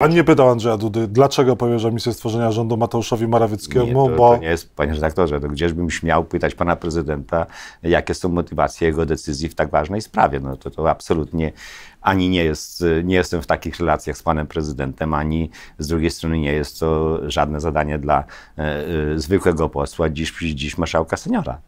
Pan nie pytał Andrzeja Dudy, dlaczego powierza misję stworzenia rządu Mateuszowi Morawieckiemu, nie, to, bo... To nie jest, panie redaktorze, to gdzieżbym śmiał pytać pana prezydenta, jakie są motywacje jego decyzji w tak ważnej sprawie. No to, to absolutnie ani nie, jest, nie jestem w takich relacjach z panem prezydentem, ani z drugiej strony nie jest to żadne zadanie dla e, e, zwykłego posła, dziś, dziś marszałka seniora.